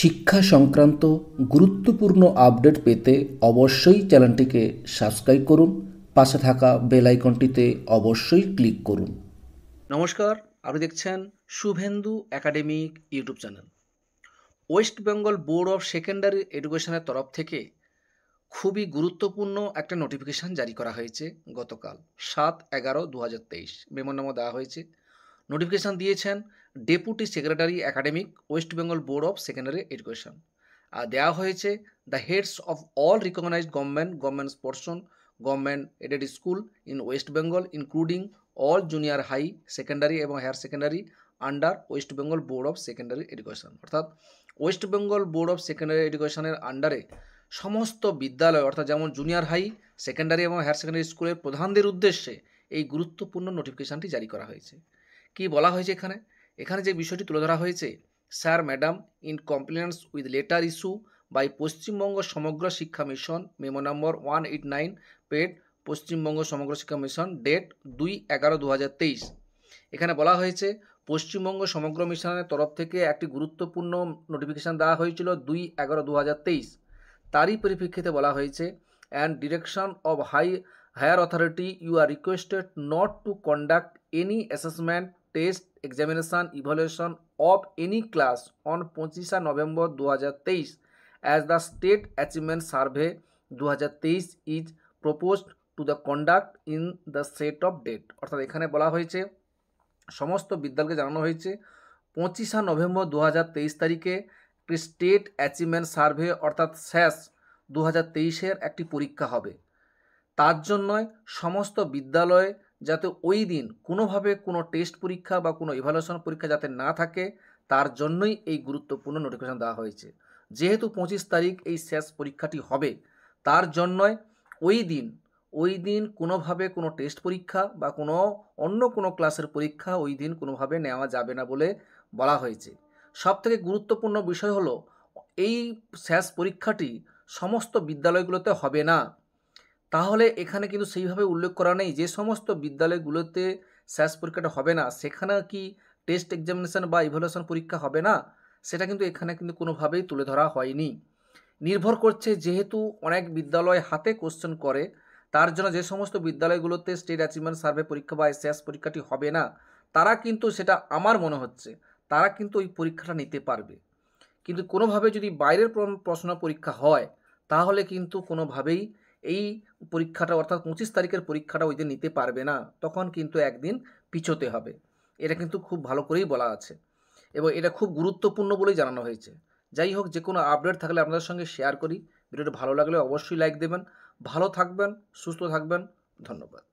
শিক্ষা সংক্রান্ত গুরুত্বপূর্ণ আপডেট পেতে অবশ্যই চ্যানেলটিকে সাবস্ক্রাইব করুন পাশে থাকা বেল আইকনটিতে অবশ্যই ক্লিক করুন নমস্কার আপনি দেখছেন Subhendu academic YouTube channel West Bengal board of secondary এডুকেশনের তরফ থেকে খুবই গুরুত্বপূর্ণ একটা নোটিফিকেশান জারি করা হয়েছে গতকাল সাত এগারো দু হাজার তেইশ মেমোর নামও দেওয়া হয়েছে নোটিফিকেশান দিয়েছেন deputy secretary academic West Bengal board of secondary education আর দেওয়া হয়েছে the heads of all recognised government government স্পর্শন government aided school in West Bengal including all junior high secondary এবং higher secondary under West Bengal board of secondary education অর্থাৎ West Bengal board of secondary এডুকেশনের আন্ডারে সমস্ত বিদ্যালয় অর্থাৎ যেমন junior high secondary এবং হায়ার সেকেন্ডারি স্কুলের প্রধানদের উদ্দেশ্যে এই গুরুত্বপূর্ণ নোটিফিকেশানটি জারি করা হয়েছে কি বলা হয়েছে এখানে এখানে যে বিষয়টি তুলে ধরা হয়েছে sir madam in compliance with letter issue by Paschimbanga Samagra Shiksha mission memo number one eight nine পেড পশ্চিমবঙ্গ সমগ্র শিক্ষা মিশন ডেট দুই এগারো দু এখানে বলা হয়েছে পশ্চিমবঙ্গ সমগ্র মিশনের তরফ থেকে একটি গুরুত্বপূর্ণ নোটিফিকেশান দেওয়া হয়েছিল দুই এগারো দু হাজার তারই পরিপ্রেক্ষিতে বলা হয়েছে and direction of high higher authority you are requested not to conduct any assessment test examination evaluation of any class on পঁচিশা নভেম্বর দু হাজার তেইশ as the state achievement survey দু হাজার তেইশ is proposed to the conduct in the set of date অর্থাৎ এখানে বলা হয়েছে সমস্ত বিদ্যালয়কে জানানো হয়েছে পঁচিশা নভেম্বর দু হাজার তেইশ তারিখে একটি স্টেট অ্যাচিভমেন্ট সার্ভে অর্থাৎ স্যাস দু হাজার তেইশের একটি পরীক্ষা হবে তার জন্যই সমস্ত বিদ্যালয় যাতে ওই দিন কোনোভাবে কোনো টেস্ট পরীক্ষা বা কোনো ইভ্যালুয়েশন পরীক্ষা যাতে না থাকে তার জন্যই এই গুরুত্বপূর্ণ নোটিফিকেশান দেওয়া হয়েছে যেহেতু পঁচিশ তারিখ এই শেষ পরীক্ষাটি হবে তার জন্যই ওই দিন ওই দিন কোনোভাবে কোনো টেস্ট পরীক্ষা বা কোনো অন্য কোনো ক্লাসের পরীক্ষা ওই দিন কোনোভাবে নেওয়া যাবে না বলে বলা হয়েছে সবথেকে গুরুত্বপূর্ণ বিষয় হলো এই শেষ পরীক্ষাটি সমস্ত বিদ্যালয়গুলোতে হবে না তাহলে এখানে কিন্তু সেইভাবে উল্লেখ করা নেই যে সমস্ত বিদ্যালয়গুলোতে শেষ পরীক্ষাটা হবে না সেখানে কি টেস্ট এক্সামিনেশান বা ইভ্যালুয়েশন পরীক্ষা হবে না সেটা কিন্তু এখানে কিন্তু কোনোভাবেই তুলে ধরা হয়নি নির্ভর করছে যেহেতু অনেক বিদ্যালয় হাতে কোশ্চেন করে তার জন্য যে সমস্ত বিদ্যালয়গুলোতে স্টেট অ্যাচিভমেন্ট সার্ভে পরীক্ষা বা এসএস পরীক্ষাটি হবে না তারা কিন্তু সেটা আমার মনে হচ্ছে তারা কিন্তু ওই পরীক্ষাটা নিতে পারবে কিন্তু কোনোভাবে যদি বাইরের প্রশ্ন পরীক্ষা হয় তাহলে কিন্তু কোনোভাবেই এই পরীক্ষাটা অর্থাৎ পঁচিশ তারিখের পরীক্ষাটা ওই দিন নিতে পারবে না তখন কিন্তু একদিন পিছোতে হবে এটা কিন্তু খুব ভালো করেই বলা আছে এবং এটা খুব গুরুত্বপূর্ণ বলেই জানানো হয়েছে যাই হোক যে কোনো আপডেট থাকলে আপনাদের সঙ্গে শেয়ার করি ভিডিওটা ভালো লাগলে অবশ্যই লাইক দেবেন ভালো থাকবেন সুস্থ থাকবেন ধন্যবাদ